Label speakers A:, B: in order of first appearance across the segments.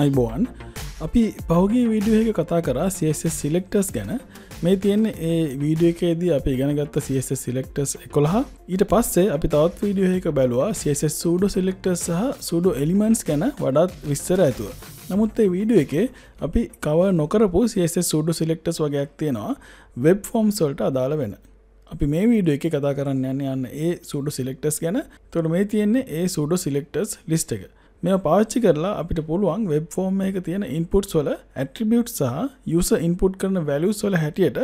A: අයිබෝන් අපි පහුගේ වීඩියෝ එක කතා කරා CSS සිලෙක්ටස් ගැන මේ තියෙන ඒ වීඩිය එකේදී අපි ඉගෙනගත්ත CSS සිලෙක්ටස් එකොළහා ඊට පස්සේ අපි තවත් වීඩියෝ එක බැලවා CSS සූඩු සිලෙක්ටස් සහ සුඩු එලිමන්ස් ගැන වඩාත් විස්සර ඇතුව නමුත් ඒ වීඩියෝ එකේ අපි කව නොකරපු CSS සුඩු සිලෙක්ටස් වගේයක් තියෙනවා වෙබ් ෆෝම් සොල්ට අදාළ වෙන අපි මේ වීඩියෝ එක කතා කරන්න යන්න යන්න ඒ සුඩු සිලෙක්ටස් ගැන තොට මේ තියෙන්නේ ඒ සුඩු සිලෙක්ටස් ලිස්ට එක මෙ පාච්චි කරලා අපිට පුළුවන් වෙබ් ෆෝර්ම් එක තියෙන ඉන්පුට් සොල ඇට්‍රිබියුට් සහ යුස ඉන්පුට් කරන වැලිය සොල හැටියට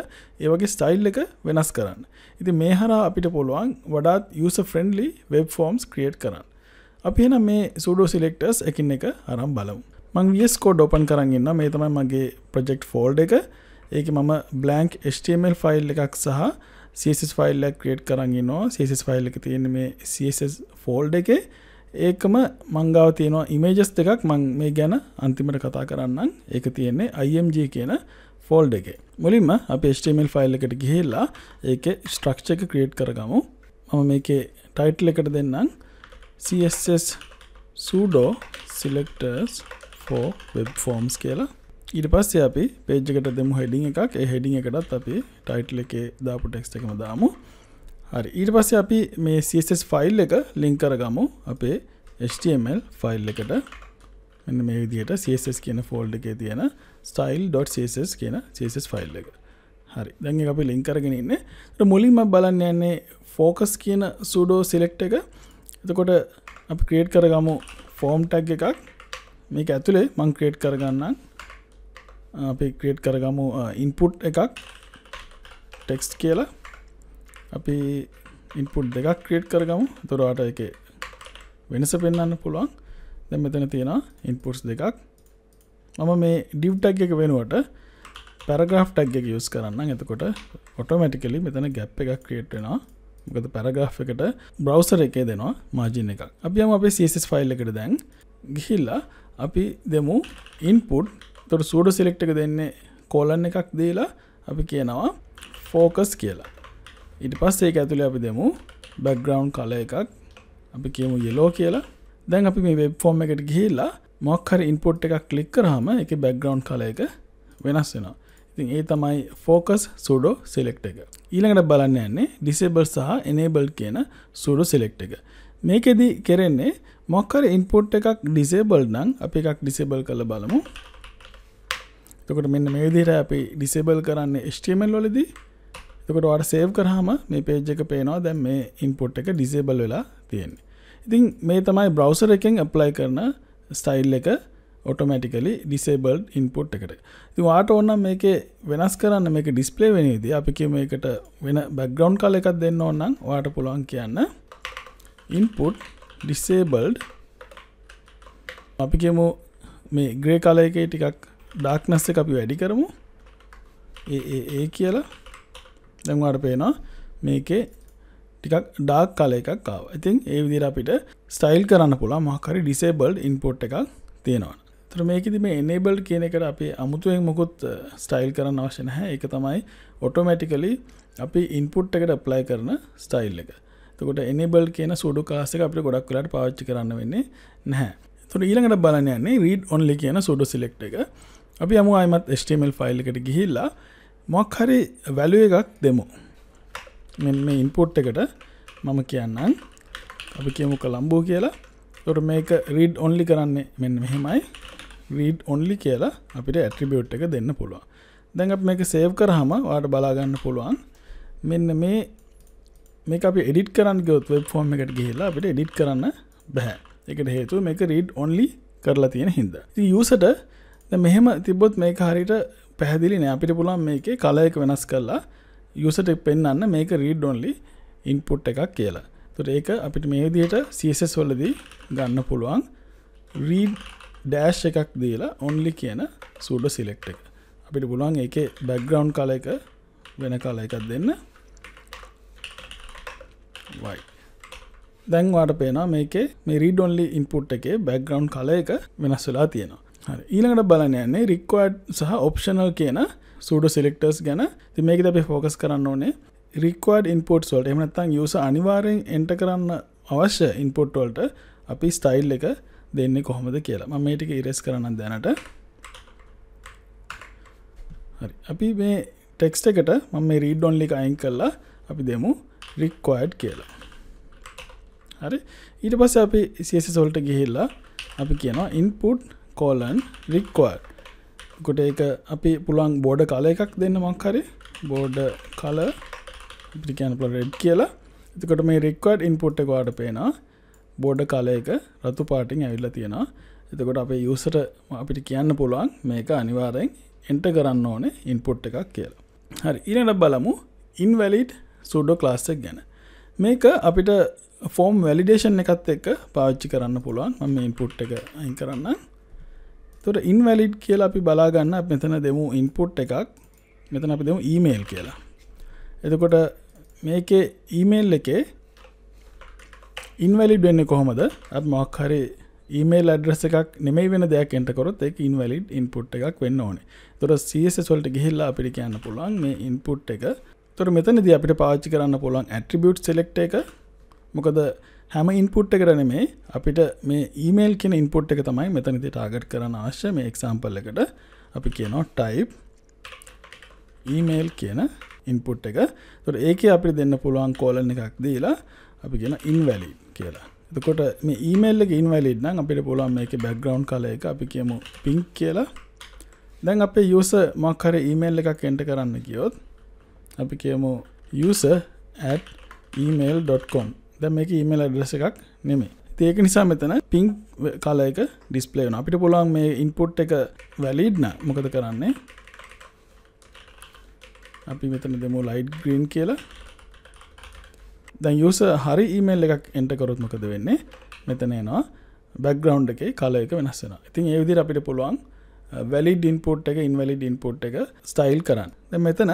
A: ඒවගේ ස්ටයිල් එක වෙනස් කරන්න. ඉති මේ හර අපිට පුළුවන් වඩාත් user friendly web forms create කරන්න. අපි එන මේ සුඩෝ සිලෙක්ටර්ස් එකින් එක අරම් බලමු. මං වියස්කෝඩ් ඔපන් කරන්න මේ තමයි මගේ ප්‍රජෙක්් ෆෝල්ඩ එක ඒක මම බ්ලන්ක් HTML ෆයිල් එකක් සහ CSS ෆයිල්ල ක්‍රේට් කරන්නවා CSS ෆයිල් එක තියෙන මේ CSS ෆෝල්ඩ එකේ ඒකම මංගාව තියෙනවා ඉමේජස් දෙකක් මං මේ ගැන අන්තිමට කතා කරන්න ඒක තියෙන්නේ IMG කියන ෆෝල්ඩ එක මුලින්ම අප ස්ටමල් ෆයිල් එකට ගිහිල්ලා ඒක ස්ට්‍රක්ෂ එක ක්‍රියට් කරගමු මම මේක ටයිටල් එකට දෙන්නම් CSS සුඩෝ සිලෙක්ටර්ස් ෝ වෙබ් ෆෝම්ස් කියලා ඊට පස්ස අපි පේජකට දෙමු හෙඩි එකක් හෙඩි එකටත් අපි ටයිටල එකේ දාපු ටෙක්ස් එකම දාමු හරි ඊට පස්සේ අපි මේ CSS ෆයිල් එක ලින්ක් කරගමු අපේ HTML ෆයිල් එකට. මෙන්න මේ විදිහට CSS කියන ෆෝල්ඩර් එකේ තියෙන style.css කියන CSS ෆයිල් එක. හරි. දැන් ඒක අපි ලින්ක් කරගෙන ඉන්නේ. ඒත් මුලින්ම බලන්න යන්නේ focus කියන sudo select එක. එතකොට අපි create කරගමු form tag එකක්. මේක ඇතුලේ මම create කරගන්නම්. අපි ක්‍රේට් කරගමු ඉන්පුට් uh, එකක් ටෙක්ස් කියලා අපි ඉන්පුට් දෙකක් ක්‍රේට් කරගමු තොරවාට එක වෙනස පෙන්න්න පුළුවන් දැ මෙතන තියෙන ඉන්පුට්ස් දෙකක් මම මේ ඩිව්ටක් එක වෙනුවට පැරග්‍රාෆ් ටක් එක යස් කරන්න එතකොට ඔටෝමටිකලි මෙතන ගැප් එකක් ක්‍රේට් වෙනවා මොකද පැරග්‍රා් එකට බ්‍රවසර එකේ දෙනවා මාජින එකක් අපියම අපේ සස් ෆයිල් එකට දැන් ගිහිල්ලා අපි දෙමු ඉන්පුට් තොට සූඩ සිලෙක්ට එක දෙන්නේ කෝලන් එකක් දීලා අපි කියනවා ෆෝකස් කියලා ඉට පස් ඒක ඇතුළ අපි දෙමු බැක්ග්‍රවන්් කල එකක් අපි කියමු යෙලෝ කියලා දැන් අපි මේ වෙබ් ෆෝර්ම් එකට ගිහිල්ලා මොක්හර ඉන්පොට් එකක් කලික් කරහම එක බැක්ග්‍රවන්් කල එක වෙනස් වෙනවා ඉතින් ඒ තමයි ෆෝකස් සුඩෝ සෙලෙක්් එක ඊළඟට බලන්න යන්නේ ඩිසේබල් සහ එනේබල් කියන සුඩු සෙලෙක්් එක මේකෙදී කෙරෙන්නේ මොක්කර ඉන්පොට් එකක් ඩිසේබල් නං අපි එකක් ඩිසේබල් කළ බලමු තකොට මෙන්න මේදිර අපි ඩිසේබල් කරන්න ස්ටමල් වලදී එතකොට ඔයාට සේව් කරාම මේ page එක පේනවා දැන් මේ input එක disable වෙලා තියෙන්නේ. ඉතින් මේ තමයි browser එකෙන් apply කරන style එක ඔටෝමටිකලි ඩිසේබල් ඉන්පුට් එකට ති වාට ඔන්න මේක වෙනස් කරන්න මේක ඩිස්පලේ වෙනේදී අපික මේකට වෙන බැග්‍රවන්් කල එකක් දෙන්න ඔන්නම් වාට පුළුවන් කියන්න ඉන්පුට් ඩිසේබල්ඩ් අපි කියමු මේ ග්‍රේ කල එක ටිකක් ඩාක්නස්ස අපි වැඩි කරමු ඒ කියලා දැන්වාට පේනවා මේකේ ටිකක් ඩාක් කල එකක් ආව ඉතින් ඒ විදිර අපිට ස්ටයිල් කරන්න පුළා මහකරි ඩිසේබල්ඩ් ඉන්පොට් එකක් තියෙනවා තර මේකද මේ එනේබල්ඩ් කියන එකට අපි අමුතුුවෙන් මොකුත් ස්ටයිල් කරන්න අවශ්‍ය නැහැ එක තමයි ඔටෝමැටිකලි අපි ඉන්පුට් එකට ප්ලයි කරන ස්ටයිල් එක තකොට එනබල් කියන සුඩු කාසක අපි ගොඩක් වෙලාට පාච්චි කරන්න වෙන්නේ නැහැ තුොට ඊළඟට බලනයන්නේ රීඩ් ඔන්ලි කියන සුඩු සිලෙක්් එක අපි අම අයිමත් ස්ටමල් ෆයිල් එකට ගිහිල්ලා මොක් හරි වැලුව එකක් දෙමු මෙ මේ ඉන්පොට් එකට මම කියන්නන් අපි කියමුක ලම්බෝ කියලා තොට මේක රීඩ් ඔන්ලි කරන්නේ මෙන්න මෙහෙමයි රීඩ් ඔන්ලි කියලා අපිට ඇට්‍රිබියුට් එක දෙන්න පුළුවන් දැන් අප මේක සේව් කරහම වාට බලාගන්න පුළුවන් මෙන්න මේ මේ අපි එඩිට කරන්න ගොත් වෙබ් ෆෝර්ම් එකට ගිහිලා අපිට එඩිට කරන්න බැහැ එකට හේතුව මේක රීඩ් ඔන්ලි කරලා තියෙන හින්ද යසට මෙහෙම තිබොත් මේ හරිට පැහදිලි නෑ අපිට පුළුවන් මේකේ කලයක වෙනස් කරලා යුසට පෙන්න්න මේක රීඩ්ඩොන්ලි ඉන්පුට් එකක් කියලා තුට ඒක අපිට මේ දියට සස් වලදී ගන්න පුළුවන් රීඩ් ඩෑශ් එකක් දීලා ඔන්ලි කියන සුඩ සිලෙක්් එක අපිට පුළුවන් ඒක බැක්ග්‍රවන්් කල එක වෙන කාල එකක් දෙන්න වයි දැන්වාට පේනා මේකේ මේ රීඩොන්ලි ඉන්පුට් එකේ බැක්ග්‍රවන්් කල එක වෙනස් වෙලා තියෙනවා ඊළඟට බලන යන්නේ රික්වඩ් සහ ඔප්ෂනල් කියන සුඩු සිලෙක්ටර්ස් ගැන ති මේක දැබේ ෆෝකස් කරන්න ඕනේ රික්වඩ් ඉන්පොට් සොල්ට එමනත්තන් යුස අනිවාරයෙන් එන්ට කරන්න අවශ්‍ය ඉන්පොට්වොල්ට අපි ස්ටයිල් එක දෙන්නේ කොහොමද කියලා ම මේටික ඉරෙස් කරන්න දැනට හරි අපි මේ ටෙක්ස්ට එකට මම මේ රීඩ් ඔොන්ලි අයින් කරලා අපි දෙමු රික්වඩ් කියලා හරි ඊට පස්ස අපි සේසි සොල්ට ගිහිල්ලා අපි කියනවා ඉන්පුට් කෝලන් රික්වර් කොට එක අපි පුළුවන් බෝඩ කල එකක් දෙන්න මංකරි බෝඩ කල පිකන් පලරෙඩ් කියලා එතකොට මේ රික්වඩ් ඉන්පුට් එකවාට පේනවා බෝඩ කල එක රතු පාටිං ඇවිල්ලා තියෙනවා එතකොට අපේ යසට අපිට කියන්න පුළුවන් මේක අනිවාරෙන් එන්ට කරන්න ඕනේ ඉන්පුට් එකක් කියලා හරි ඉරට බලමු ඉන්වැලිඩ් සුඩෝ ක්ලාස්සෙක් ගැන මේක අපිට ෆෝම් වැලිඩේෂන් එකත් එක්ක පාච්චි කරන්න පුළුවන් ම ඉන්පුට් එක අයින් කරන්න තොට ඉන්වැලිඩ් කියලා අපි බලාගන්න මෙතන දෙමු ඉන්පුට් එකක් මෙතන අපි දෙමු ඊමේල් කියලා එතකොට මේකේ ඊමේල් එකේ ඉන්වැලිඩ් වෙන්න කොහොමද අත් මොක් හරි ඊමේල් අඩ්‍රස් එකක් නෙමයි වෙන දෙයක් එන්ටකොරොත් එක ඉන්වැලිඩ් ඉන්පුට් එකක් වෙන්න ඕනේ තොර සවලට ගිහිල්ලා අපිට කියන්න පුළුවන් මේ ඉන්පුට් එක තොර මෙතනද අපිට පාච්චි කරන්න පුළුවන් ඇට්‍රිබියුට් සෙලෙක්ට එක මොකද හැම ඉන්පුට් එකට නෙමේ අපිට මේ ඊමේල් කියන ඉන්පුට් එක තමයි මෙතනදී ටාගට් කරන්න අවශ්‍ය මේ එක්සාම්පල් එකට අපි කියනවා type ඊමේල් කියන ඉන්පුට් එක. ඒතකොට ඒකේ අපිට දෙන්න පුළුවන් colon එකක් දීලා අපි කියන invalid කියලා. එතකොට මේ ඊමේල් එක invalid නම් අපිට පුළුවන් මේකේ background color එක අපි කියමු pink කියලා. දැන් අපේ user මොකක් හරි email එකක් enter කරන්න ගියොත් අපි කියමු user@email.com දැ මේක ඊමල් ඇඩ්‍රස එකක් නෙමේ ඒක නිසා මෙතන පිං කල එක ඩිස්පලේන අපිට පුළුවන් මේ ඉන්පුට් එක වැලිඩ්න මොකද කරන්නේ අපි මෙතන දෙමු ලයිට් ග්‍රීන් කියලා දැන් යස හරි ඊමේල් එකක් එන්ට කරුත් මොකද වෙන්නේ මෙතනේනවා බැක්ග්‍රවන්් එක කල එක වෙනස්සෙන ඉතින් ඒවිදි අපිට පුළුවන් වැලිඩ ඉන්පුට් එක ඉන්වැලිඩ ඉන්පුට් එක ස්ටයිල් කරන්න මෙතන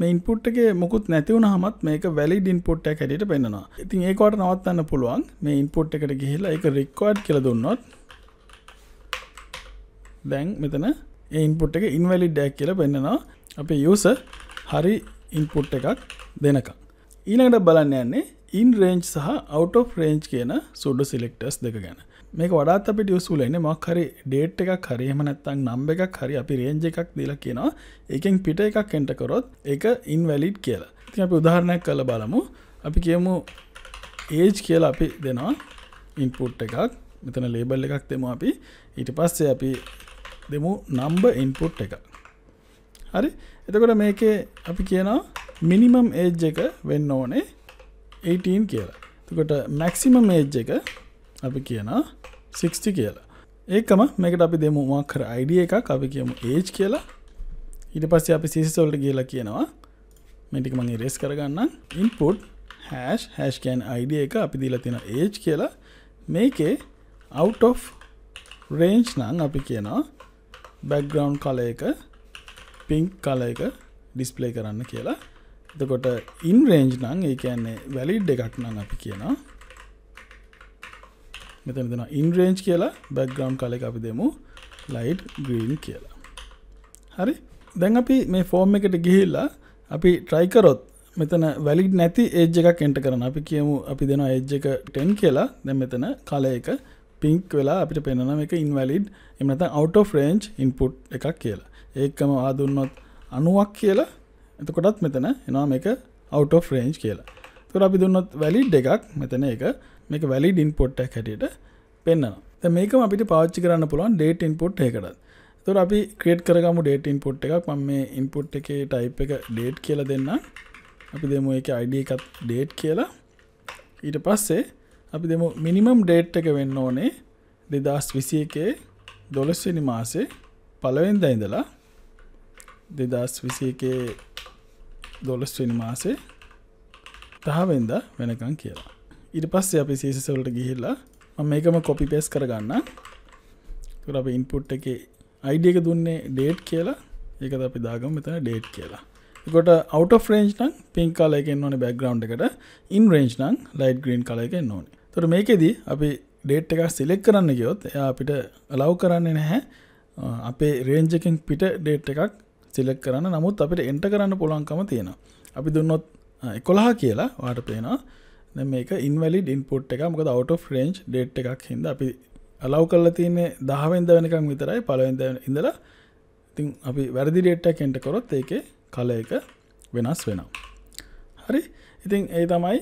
A: මේ ඉන්පුට් එක මුකුත් නැතිවුණ හමත් මේක වැලි ඉන්පුට් එක හැටියට පෙන්නවා ඉතින් ඒකොට නවත්තන්න පුළුවන් මේ ඉන්පුට් එකට ගිහිලා එක රික්වඩ් කියල දුන්නොත් දැන් මෙතන ඉන්පුට් එක ඉන්වැලි ඩැක් කියල පෙන්න්නනවා අපේ යස හරි ඉන්පුට් එකක් දෙනකක්. ඊළඟට බලන්න යන්නේ ඉන් රේන්ජ් සහ අවටෝ රේන්ජ් කියන සුඩු සිලෙක්ටස් දෙක ගැන මේක වඩාත් අපිට යොසුල එන්නේ මොකක් හරි ඩේට් එකක් හරි එහෙම නැත්නම් නම්බර් එකක් හරි අපි රේන්ජ් එකක් දීලා කියනවා. ඒකෙන් පිට එකක් එන්ටර් කරොත් ඒක ඉන්වැලිඩ් කියලා. ඉතින් අපි උදාහරණයක් කරලා බලමු. අපි කියමු age කියලා අපි දෙනවා input එකක්. මෙතන label එකක් දෙමු අපි. ඊට පස්සේ අපි දෙමු number input එකක්. හරි? එතකොට මේකේ අපි කියනවා minimum age එක වෙන්න ඕනේ 18 කියලා. එතකොට maximum age එක අපි කියනවා 60 කියලා ඒකම මේකට අපි දෙමුවා කර අයිඩිය එකක් අපි කියමු ඒජ් කියලා ඊට පස්සේ අපි සිසිසොල්ට කියලා කියනවා මෙටික මගේ රෙස් කරගන්න ඉන්පුට් හැස් හැස්කෑන් අයිඩිය එක අපි දීලා තියෙන ඒජ් කියලා මේකේ out of range නම් අපි කියනවා background කල එක pink කල එක display කරන්න කියලා එතකොට in range නම් ඒ කියන්නේ valid එකක් නම් අපි කියනවා මෙතන දෙෙන ඉන්රේන්ජ් කියලා බැක්ග්‍රවන්් කලෙ අපි දෙමු ලයිට් ග්‍රීන් කියලා හරි දැන් අපි මේ ෆෝර්ම් එකට ගිහිල්ලා අපි ට්‍රයිකරොත් මෙතන වැලිඩ් නැති ඒජ් එකක් එන්ට කරන අපි කියමු අපි දෙන ඒජ් එක ටෙන් කියලා දැ මෙතන කල එක පිංක් වෙලා අපිට පෙනන එක ඉන්වැලිඩ් එමනත අවටෝ ෆ්‍රේන්ච් ඉන්පුට් එකක් කියලා ඒකම ආදුන්නොත් අනුවක් කියලා එතකොටත් මෙතන එනවා එක අවටෝ ෆ්‍රේන්ච් කියලා තුර අපි දුන්නොත් වැලිඩ් එකක් මෙතන එක මේක වැලි ඉන්පොට්ටක් හැටියට පෙන්න්නවා මේකම අපිට පාච්චි කරන්න පුළුවන් ඩේට ඉන්පොට් එකටත් තුර අපි ක්‍රේට් කරගමු ඩේට ඉන්පොට් එකක් මම මේ ඉන්පොට් එකේ ටයිප් එක ඩේට් කියලා දෙන්න අපි දෙමු එක අයිඩ එකත් ඩේට් කියලා ඊට පස්සේ අපි දෙමු මිනිමම් ඩේට් එක වෙන්න ඕනේ දෙදස් විසි එකේ දොළස්වනි මාසේ පලවෙන්ද ඉඳලා දෙදස් විසි එකේ දොළස්වනි මාසේ තහවෙන්ද වෙනකං කියලා ඉට පස්සේ අපි සේසවලට ගිහිල්ලා මේකම කොපි පෙස් කරගන්න තුර අප ඉන්පුට් එක අයිඩ එක දුන්නේ ඩේට් කියලා ඒක අපි දාගම මෙතන ඩේට් කියලා කොට අවට ෆරේන්ජ් නං පින් කාල එකෙන් ඕන බැග්‍රවන්් එකට ඉන් රේජ් නං ලයිට් ග්‍රීන් කල එකෙන් ඕන තොර මේකෙදී අපි ඩේට් එකක් සිලෙක් කරන්න ගියොත් එයා අපිට ලව් කරන්නේ නැහැ අපේ රේන්ජකින් පිට ඩේට් එකක් සිලෙක් කරන්න නමුත් අපිට එන්ට කරන්න පුළන්කම තියෙන අපි දුන්නොත් එකොළහ කියලා වාට පේනවා මේක ඉන්වැලිඩ ඉන්පුට් එක මොකද අවට ෆ්‍රෙන්ච් ඩේට් එකක් හිද අපි අලව් කරලා තියන්නේ දහවෙන්ද වෙනකම් විතරයි පලවෙද ඉඳලා ඉතින් අපි වැරදි ඩේට්ටක් එන්ට කොරොත් ඒක කල එක වෙනස් වෙනවා හරි ඉතින් ඒ තමයි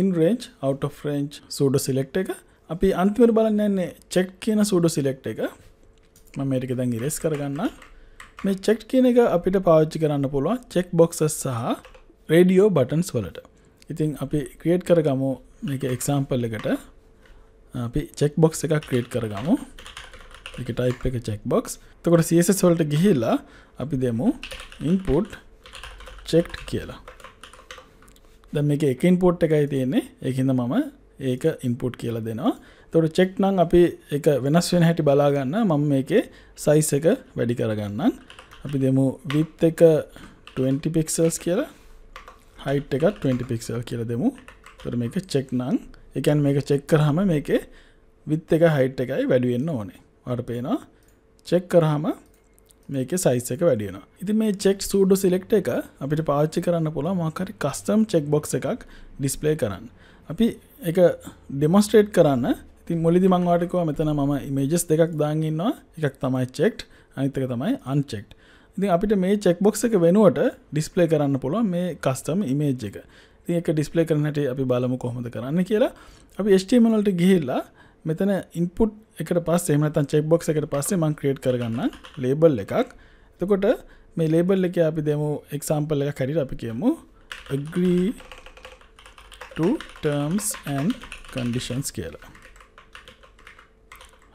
A: ඉන්රේන්ච් අවට ෆ්‍රෙන්ච් සූඩ සිලෙක්් එක අපි අන්තිවර බලන්නන්නේ චෙක්් කියන සූඩ සිලෙක්් එක මේටික දැන් ඉරෙස් කරගන්න මේ චෙක්් කියන එක අපිට පාච්චි කරන්න පුළුවන් චෙක් බොක්සස් සහ රේඩියෝ බටන්ස් වලට ඉතින් අපි ක්‍රියට් කරගමු එක එක්සාම්පල් එකට අපි චෙක් බොක්ස් එකක් ක්‍රේට් කරගමු එක ටයිප් එක චෙක් බොක්ස් තකොට සස් වලට ගිහිල්ලා අපි දෙමු ඉන්පුට් චෙක්් කියලා දැ මේ එක ඉන්පෝට් එකයි තියෙන්නේ එකහිද මම ඒක ඉන්පුට් කියලා දෙනවා තොට චෙක් නං අපි එක වෙනස් වෙන හැටි බලාගන්න මම මේක සයිස් එක වැඩි කරගන්නම් අපි දෙමු විත් එක 20 පික්සල්ස් කියලා හයිට් එකත් 20 පික්සල් කියල දෙමු තොර මේක චෙක් නං එකන් මේක චෙක් කරහම මේක විත් එක හයිට් එකයි වැඩුවෙන්න්න ඕනේ අට පේනවා චෙක් කරහම මේක සයිස් එක වැඩියන ඉති මේ චෙක් සූඩ සිලෙක්ට එක අපිට පාච්චි කරන්න පුළ මහකරි කස්ටම් චෙක් බොක් එකක් ඩිස්පලේ කරන්න අපි එක ඩෙමොස්ට්‍රේට් කරන්න ති මුලදි මංවාටකව මෙතන ම ඉමේජස් දෙකක් දාගන්නවා එකක් තමයි චෙක්් අනිතක තමයි අන්චෙක්් ඉතින් අපිට මේ චෙක්බොක්ස එක වෙනුවට ඩිස්පලේ කරන්න පුළුවන් මේ කස්ටම ඉමේජ් එක ඒක ඩිස්පලේ කරනට අපි බලමු කොහොමද කරන්න කියලා අපි ස්ටමලට ගිහිල්ලා මෙතන ඉන්පුට් එකට පස් එමතන් චෙක්බොක් එකට පස්සේ මං ක්‍රේට් කරගන්න ලේබල් එකක් එතකොට මේ ලේබල් එක අපි දෙමු එක්සාම්පල් එක කැරිට අපි කියමු agree to terms and conditions කියලා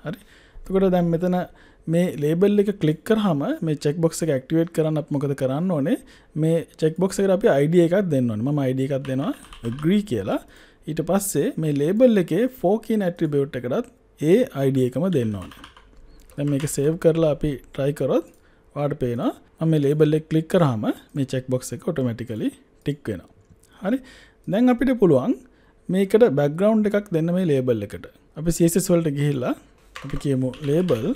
A: හරි එතකොට දැන් මෙතන මේ ලේබල් එක කලික් කරහම මේ චෙක් බොක්ස එක ඇක්ටිවේට් කරන්න මොකද කරන්න ඕනේ මේ චෙක් බොක්ස එකට අපි අයිඩ එකක් දෙන්න ඕනේ මම අයිඩ එකක් දෙනවා ග්‍රී කියලා ඊට පස්සේ මේ ලේබල් එකේ ෆෝකී නැට්‍රිබියුට් එකටත් ඒ අයිඩ එකම දෙන්න ඕනේ දැන් මේක සේව් කරලා අපි try කරොත් ඔයාලට පේනවා මම මේ ලේබල් එක ක්ලික් කරාම මේ චෙක් බොක්ස් එක ඔටෝමැටිකලි ටික් වෙනවා හරි දැන් අපිට පුළුවන් මේකට බැක්ග්‍රවුන්් එකක් දෙන්න මේ ලේබල් එකට අපි CSS වලට ගිහිල්ලා අපි කියමු ලේබල්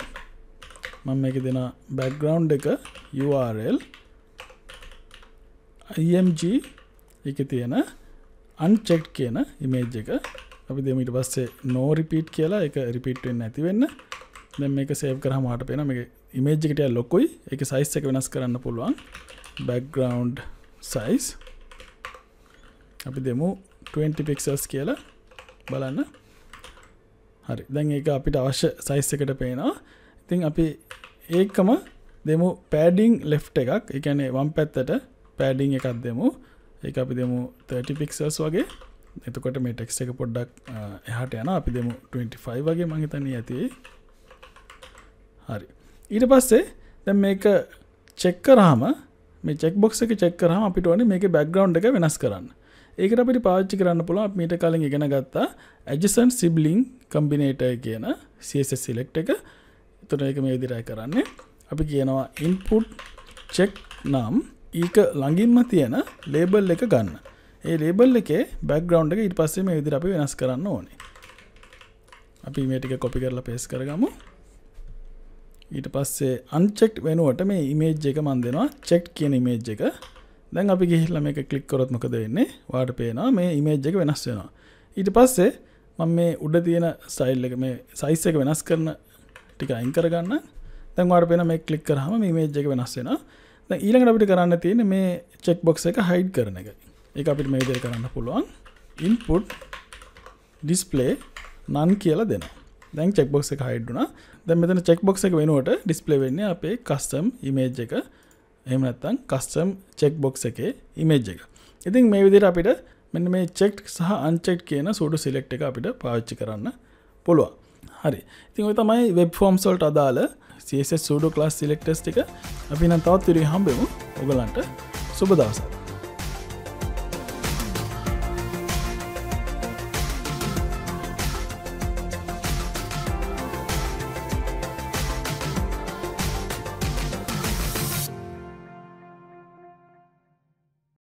A: මම එක දෙෙන බැක්ග්‍රවන්් එක URL IMG එක තියෙන අන්චෙක්් කියන ඉමේජ් එක අපි දෙමට පස්සේ නෝ රිපීට් කියලා එක රිපිට්ෙන් ඇතිවෙන්න දෙ මේ සේව කරහ මට පෙන මේ ඉමේජ්කට ලොකුයි එක සයිස් එක වෙනස් කරන්න පුළුවන් බැක්ග්‍රවන්් සයිස් අපි දෙමු 20 පික්සස් කියලා බලන්න හරි දැන් ඒ අපිට අවශ්‍ය සයිස් එකට පේනවා ඉතින් අපි ඒකම දෙමු පෑඩිං ලෙෆ් එකක් එකනේ වම් පැත්තට පෑඩිං එකක් දෙමු ඒ අපි දෙමු 30 පික්සස් වගේ එතකොට මේ ටෙක්ස් එක පොඩ්ඩක් එහට යන අපි දෙමු 25 වගේ මහිතනී ඇති හරි ඊට පස්සේ දැ මේක චෙක් කරහම මේ චෙක් බොක්ස එක චෙක් කරහම අපිට ඕනේ මේක බැක්ග්‍රවන්් එක වෙනස් කරන්න ඒකට අපිට පාච්චි කරන්න පුළුව මීට කලින් ඉගෙන ගත්තා ඇජසන් සිබ්ලිං කම්බිනේටය කියන සලෙක්් එක තර එක මේ විදිරයි කරන්නේ අපි කියනවා ඉන්පුට් චෙක් නම් ඒක ළඟින්ම තියෙන ලේබල් එක ගන්න ඒ ලේබල් එකේ බැක්ග්‍රවන්් එක ඉට පස්සේ මේ විදිර අපි වෙනස් කරන්න ඕනේ අපි මේටික කොපි කරලා පේස් කරගමු ඊට පස්සේ අන්චෙක්් වෙනුවට මේ ඉමේජ් එක මන් දෙෙනවා චෙක්් කියන ඉමේජ් එක දැන් අපි ගිහිල්ල මේක කලික් කොරොත්මකද වෙන්නේ වාට පේනවා මේ ඉමේජ් එක වෙනස් වෙනවා ඊට පස්සේ මම මේ උඩ තියෙන සයිල් එක මේ සයිස් එක වෙනස් කරන ටික අයින් කරගන්න දැන්වාට පෙන මේ කලික් කරහම මේ මේජ් එක වෙනස් වෙන ඊළඟට අපිට කරන්න තියෙන මේ චෙක් බොක්ස එක හයිඩ් කරන එක එක අපිට මේ විදිහට කරන්න පුළුවන් ඉන්පුට් ඩිස්ප්ලේ නන් කියලා දෙනවා දැන් චෙක් බොක්ස එක හයිඩ්ුනා දැන් මෙතන චෙක් බොක්ස එක වෙනුවට ඩිස්ප්ලේ වෙන්නේ අපේ කස්ටම් ඉමේජ් එක එහෙම නැත්නම් කස්ටම් චෙක් බොක්ස් එකේ ඉමේජ් එක. ඉතින් මේ විදිහට අපිට මෙන්න මේ චෙක්ඩ් සහ අන්චෙක්ඩ් කියන සූඩු සිලෙක්ට් එක අපිට පාවිච්චි කරන්න පුළුවන්. හරි ඉතින් ඔය තමයි වෙබ් ෆෝම්සොල්ට අදාළ සඩ ලාස් සිලෙක්ටස් එක අපි නතවත් තුරේ හම්බෙමු ඔගලන්ට සුබ දවසක්